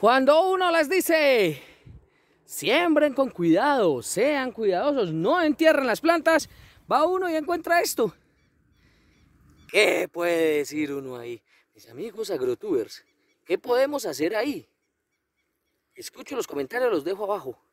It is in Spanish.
Cuando uno les dice, siembren con cuidado, sean cuidadosos, no entierren las plantas, va uno y encuentra esto. ¿Qué puede decir uno ahí? Mis amigos agrotubers, ¿qué podemos hacer ahí? Escucho los comentarios, los dejo abajo.